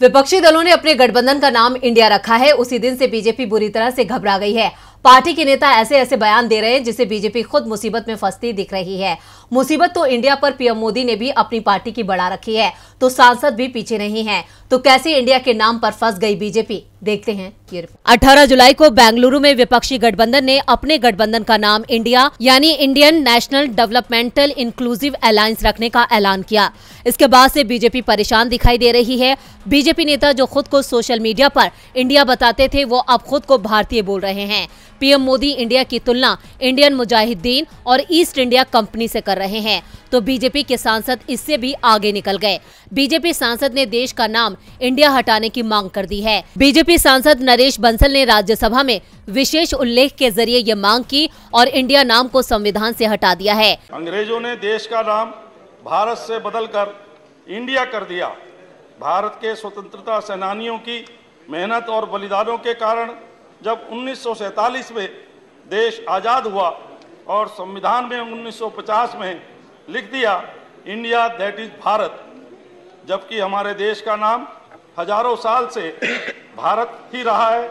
विपक्षी दलों ने अपने गठबंधन का नाम इंडिया रखा है उसी दिन से बीजेपी बुरी तरह से घबरा गई है पार्टी के नेता ऐसे ऐसे बयान दे रहे हैं जिसे बीजेपी खुद मुसीबत में फंसती दिख रही है मुसीबत तो इंडिया पर पीएम मोदी ने भी अपनी पार्टी की बढ़ा रखी है तो सांसद भी पीछे नहीं है तो कैसे इंडिया के नाम पर फंस गई बीजेपी देखते हैं ये 18 जुलाई को बेंगलुरु में विपक्षी गठबंधन ने अपने गठबंधन का नाम इंडिया यानी Indian national developmental inclusive alliance रखने का ऐलान किया इसके बाद से बीजेपी परेशान दिखाई दे रही है बीजेपी नेता जो खुद को सोशल मीडिया पर इंडिया बताते थे वो अब खुद को भारतीय बोल रहे हैं पीएम मोदी इंडिया की तुलना इंडियन मुजाहिदीन और ईस्ट इंडिया कंपनी से कर रहे हैं तो बीजेपी के सांसद इससे भी आगे निकल गए बीजेपी सांसद ने देश का नाम इंडिया हटाने की मांग कर दी है बीजेपी बीजेपी सांसद नरेश बंसल ने राज्यसभा में विशेष उल्लेख के जरिए ये मांग की और इंडिया नाम को संविधान से हटा दिया है अंग्रेजों ने देश का नाम भारत से बदलकर इंडिया कर दिया भारत के स्वतंत्रता सेनानियों की मेहनत और बलिदानों के कारण जब उन्नीस में देश आज़ाद हुआ और संविधान में 1950 में लिख दिया इंडिया दैट इज भारत जबकि हमारे देश का नाम हजारों साल से भारत ही रहा है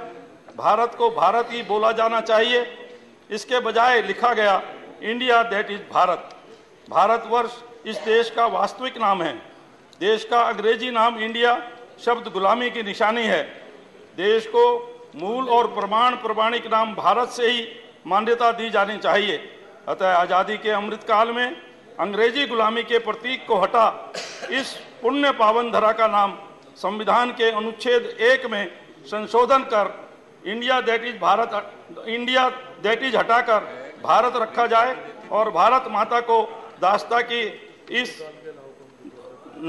भारत को भारत ही बोला जाना चाहिए इसके बजाय लिखा गया India that is Bharat Bharatvarsh इस देश का वास्तविक नाम है देश का अंग्रेजी नाम इंडिया शब्द गुलामी की निशानी है देश को मूल और प्रमाण प्रमाणिक नाम भारत से ही मान्यता दी जानी चाहिए अतः आज़ादी के अमृतकाल में अंग्रेजी गुलामी के प्रतीक को हटा इस पुण्य पावन धरा का नाम संविधान के अनुच्छेद एक में संशोधन कर India that is Bharat India that is हटाकर भारत रखा जाए और भारत माता को दास्ता की इस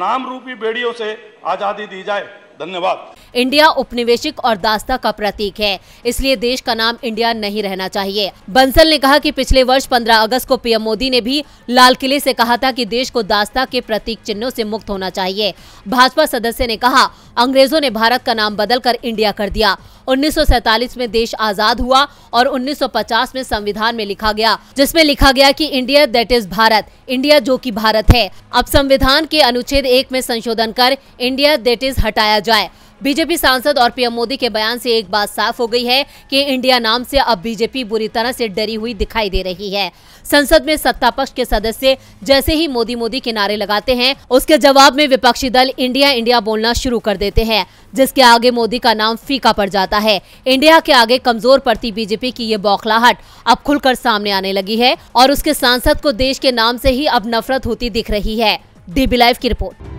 नाम रूपी बेड़ियों से आज़ादी दी जाए धन्यवाद इंडिया उपनिवेशिक और दास्ता का प्रतीक है इसलिए देश का नाम इंडिया नहीं रहना चाहिए बंसल ने कहा कि पिछले वर्ष 15 अगस्त को पीएम मोदी ने भी लाल किले से कहा था कि देश को दास्ता के प्रतीक चिन्हों से मुक्त होना चाहिए भाजपा सदस्य ने कहा अंग्रेजों ने भारत का नाम बदल कर इंडिया कर दिया 1947 में देश आजाद हुआ और 1950 में संविधान में लिखा गया जिसमें लिखा गया कि India that is Bharat India जो कि भारत है अब संविधान के अनुच्छेद एक में संशोधन कर इंडिया दैट इज हटाया जाए बीजेपी सांसद और पीएम मोदी के बयान से एक बात साफ हो गई है कि इंडिया नाम से अब बीजेपी बुरी तरह से डरी हुई दिखाई दे रही है संसद में सत्ता पक्ष के सदस्य जैसे ही मोदी मोदी के नारे लगाते हैं उसके जवाब में विपक्षी दल इंडिया इंडिया बोलना शुरू कर देते हैं जिसके आगे मोदी का नाम फीका पड़ जाता है इंडिया के आगे कमजोर पड़ती बीजेपी की ये बौखलाहट अब खुलकर सामने आने लगी है और उसके सांसद को देश के नाम से ही अब नफरत होती दिख रही है डीबी लाइव की रिपोर्ट